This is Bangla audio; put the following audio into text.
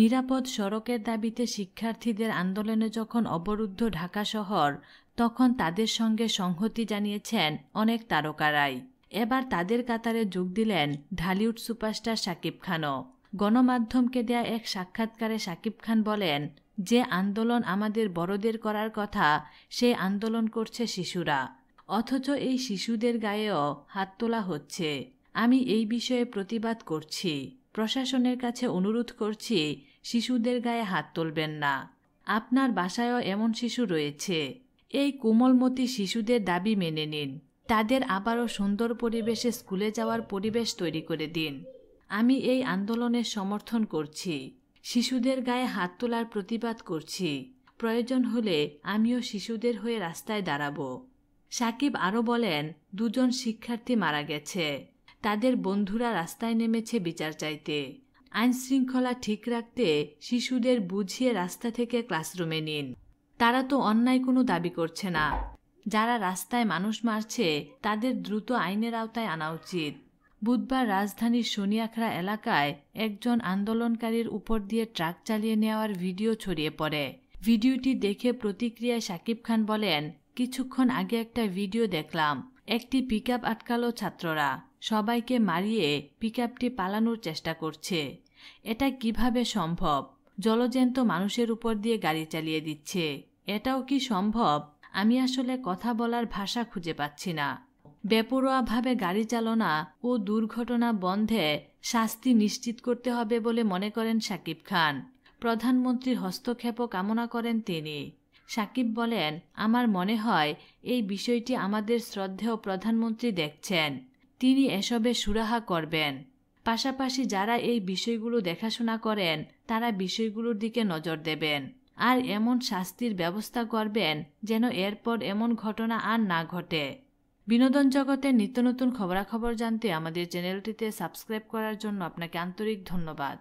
নিরাপদ সড়কের দাবিতে শিক্ষার্থীদের আন্দোলনে যখন অবরুদ্ধ ঢাকা শহর তখন তাদের সঙ্গে সংহতি জানিয়েছেন অনেক তারকারাই এবার তাদের কাতারে যোগ দিলেন ঢালিউড সুপারস্টার শাকিব খানও গণমাধ্যমকে দেয়া এক সাক্ষাৎকারে শাকিব খান বলেন যে আন্দোলন আমাদের বড়দের করার কথা সে আন্দোলন করছে শিশুরা অথচ এই শিশুদের গায়েও হাত তোলা হচ্ছে আমি এই বিষয়ে প্রতিবাদ করছি প্রশাসনের কাছে অনুরোধ করছি শিশুদের গায়ে হাত তুলবেন না আপনার বাসায়ও এমন শিশু রয়েছে এই কোমলমতি শিশুদের দাবি মেনে নিন তাদের আবারও সুন্দর পরিবেশে স্কুলে যাওয়ার পরিবেশ তৈরি করে দিন আমি এই আন্দোলনের সমর্থন করছি শিশুদের গায়ে হাত তোলার প্রতিবাদ করছি প্রয়োজন হলে আমিও শিশুদের হয়ে রাস্তায় দাঁড়াব সাকিব আরও বলেন দুজন শিক্ষার্থী মারা গেছে তাদের বন্ধুরা রাস্তায় নেমেছে বিচার চাইতে আইন শৃঙ্খলা ঠিক রাখতে শিশুদের বুঝিয়ে রাস্তা থেকে ক্লাসরুমে নিন তারা তো অন্যায় কোনো দাবি করছে না যারা রাস্তায় মানুষ মারছে তাদের দ্রুত আইনের আওতায় আনা উচিত বুধবার রাজধানীর সোনিয়াখড়া এলাকায় একজন আন্দোলনকারীর উপর দিয়ে ট্রাক চালিয়ে নেওয়ার ভিডিও ছড়িয়ে পড়ে ভিডিওটি দেখে প্রতিক্রিয়ায় সাকিব খান বলেন কিছুক্ষণ আগে একটা ভিডিও দেখলাম একটি পিক আটকালো ছাত্ররা সবাইকে মারিয়ে পিক পালানোর চেষ্টা করছে এটা কিভাবে সম্ভব জলজ্যান্ত মানুষের উপর দিয়ে গাড়ি চালিয়ে দিচ্ছে এটাও কি সম্ভব আমি আসলে কথা বলার ভাষা খুঁজে পাচ্ছি না বেপরোয়াভাবে গাড়ি চালনা ও দুর্ঘটনা বন্ধে শাস্তি নিশ্চিত করতে হবে বলে মনে করেন সাকিব খান প্রধানমন্ত্রীর হস্তক্ষেপও কামনা করেন তিনি সাকিব বলেন আমার মনে হয় এই বিষয়টি আমাদের শ্রদ্ধেয় প্রধানমন্ত্রী দেখছেন তিনি এসবে সুরাহা করবেন পাশাপাশি যারা এই বিষয়গুলো দেখাশোনা করেন তারা বিষয়গুলোর দিকে নজর দেবেন আর এমন শাস্তির ব্যবস্থা করবেন যেন এরপর এমন ঘটনা আর না ঘটে বিনোদন জগতের নিত্য নতুন খবরাখবর জানতে আমাদের চ্যানেলটিতে সাবস্ক্রাইব করার জন্য আপনাকে আন্তরিক ধন্যবাদ